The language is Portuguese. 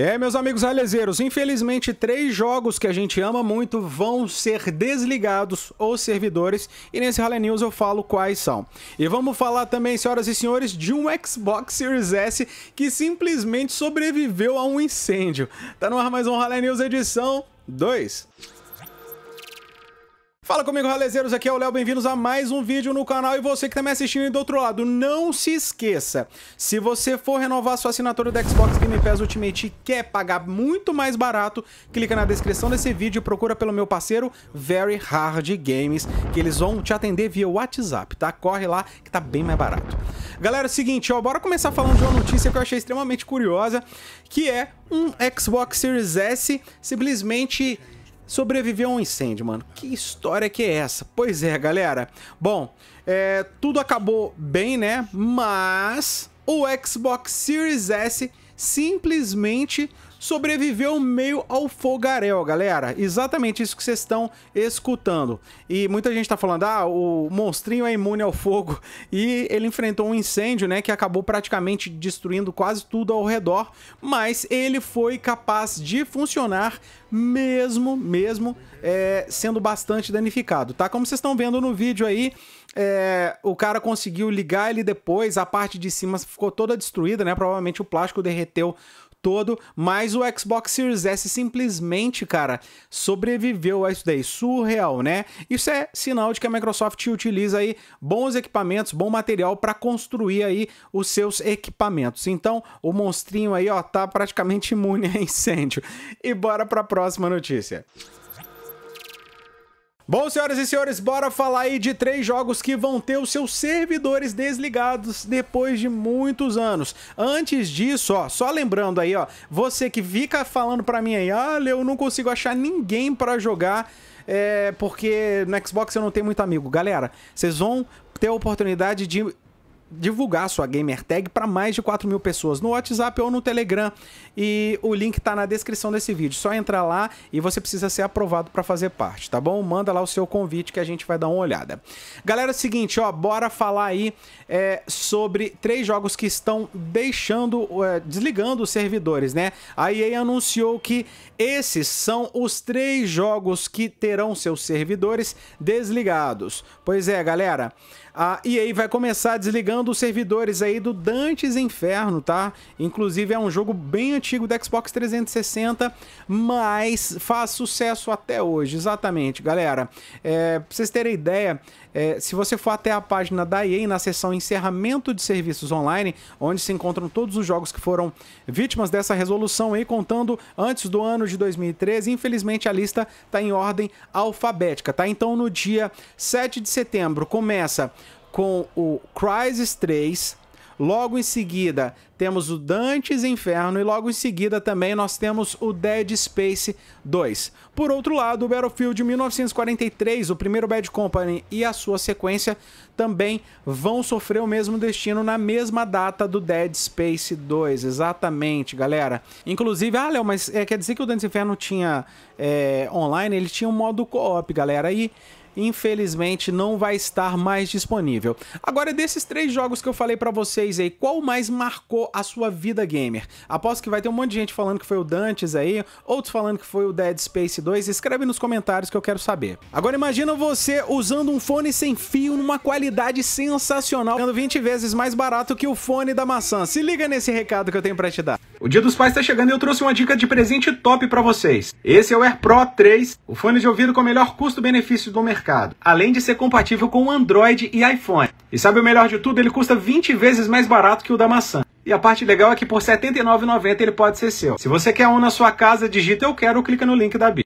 É, meus amigos ralezeiros, infelizmente três jogos que a gente ama muito vão ser desligados os servidores e nesse Rally News eu falo quais são. E vamos falar também, senhoras e senhores, de um Xbox Series S que simplesmente sobreviveu a um incêndio. Tá no ar mais um Rally News edição 2. Fala comigo, ralezeiros, aqui é o Léo, bem-vindos a mais um vídeo no canal e você que está me assistindo do outro lado, não se esqueça, se você for renovar sua assinatura do Xbox Game Pass Ultimate e quer pagar muito mais barato, clica na descrição desse vídeo e procura pelo meu parceiro Very Hard Games, que eles vão te atender via WhatsApp, tá? Corre lá que tá bem mais barato. Galera, é o seguinte, ó, bora começar falando de uma notícia que eu achei extremamente curiosa, que é um Xbox Series S simplesmente sobreviveu a um incêndio, mano. Que história que é essa? Pois é, galera. Bom, é, tudo acabou bem, né? Mas o Xbox Series S simplesmente sobreviveu meio ao fogaréu, galera. Exatamente isso que vocês estão escutando. E muita gente tá falando, ah, o monstrinho é imune ao fogo. E ele enfrentou um incêndio, né, que acabou praticamente destruindo quase tudo ao redor. Mas ele foi capaz de funcionar mesmo, mesmo é, sendo bastante danificado, tá? Como vocês estão vendo no vídeo aí, é, o cara conseguiu ligar ele depois, a parte de cima ficou toda destruída, né? Provavelmente o plástico derreteu todo, mas o Xbox Series S simplesmente, cara, sobreviveu a isso daí. Surreal, né? Isso é sinal de que a Microsoft utiliza aí bons equipamentos, bom material para construir aí os seus equipamentos. Então, o monstrinho aí, ó, tá praticamente imune a incêndio. E bora para a próxima notícia. Bom, senhoras e senhores, bora falar aí de três jogos que vão ter os seus servidores desligados depois de muitos anos. Antes disso, ó, só lembrando aí, ó, você que fica falando pra mim aí, ah, eu não consigo achar ninguém pra jogar, é, porque no Xbox eu não tenho muito amigo. Galera, vocês vão ter a oportunidade de divulgar sua gamer tag para mais de 4 mil pessoas no WhatsApp ou no Telegram. E o link está na descrição desse vídeo. Só entrar lá e você precisa ser aprovado para fazer parte, tá bom? Manda lá o seu convite que a gente vai dar uma olhada. Galera, é o seguinte, ó, bora falar aí é, sobre três jogos que estão deixando, é, desligando os servidores, né? A EA anunciou que esses são os três jogos que terão seus servidores desligados. Pois é, galera, a EA vai começar desligando acompanhando os servidores aí do Dantes Inferno, tá? Inclusive é um jogo bem antigo do Xbox 360, mas faz sucesso até hoje, exatamente, galera. É, pra vocês terem ideia, é, se você for até a página da EA, na seção Encerramento de Serviços Online, onde se encontram todos os jogos que foram vítimas dessa resolução aí, contando antes do ano de 2013, infelizmente a lista está em ordem alfabética, tá? Então no dia 7 de setembro começa com o Crysis 3. Logo em seguida, temos o Dantes Inferno e logo em seguida também nós temos o Dead Space 2. Por outro lado, o Battlefield 1943, o primeiro Bad Company e a sua sequência também vão sofrer o mesmo destino na mesma data do Dead Space 2, exatamente, galera. Inclusive, ah, Léo, mas é, quer dizer que o Dantes Inferno tinha é, online, ele tinha um modo co-op, galera, e infelizmente não vai estar mais disponível. Agora, desses três jogos que eu falei para vocês aí, qual mais marcou a sua vida gamer? Aposto que vai ter um monte de gente falando que foi o Dantes aí, outros falando que foi o Dead Space 2. Escreve nos comentários que eu quero saber. Agora, imagina você usando um fone sem fio numa qualidade sensacional, sendo 20 vezes mais barato que o fone da maçã. Se liga nesse recado que eu tenho para te dar. O Dia dos Pais está chegando e eu trouxe uma dica de presente top para vocês. Esse é o AirPro 3, o fone de ouvido com o melhor custo-benefício do mercado, além de ser compatível com Android e iPhone. E sabe o melhor de tudo? Ele custa 20 vezes mais barato que o da maçã. E a parte legal é que por R$ 79,90 ele pode ser seu. Se você quer um na sua casa, digita eu quero ou clica no link da B.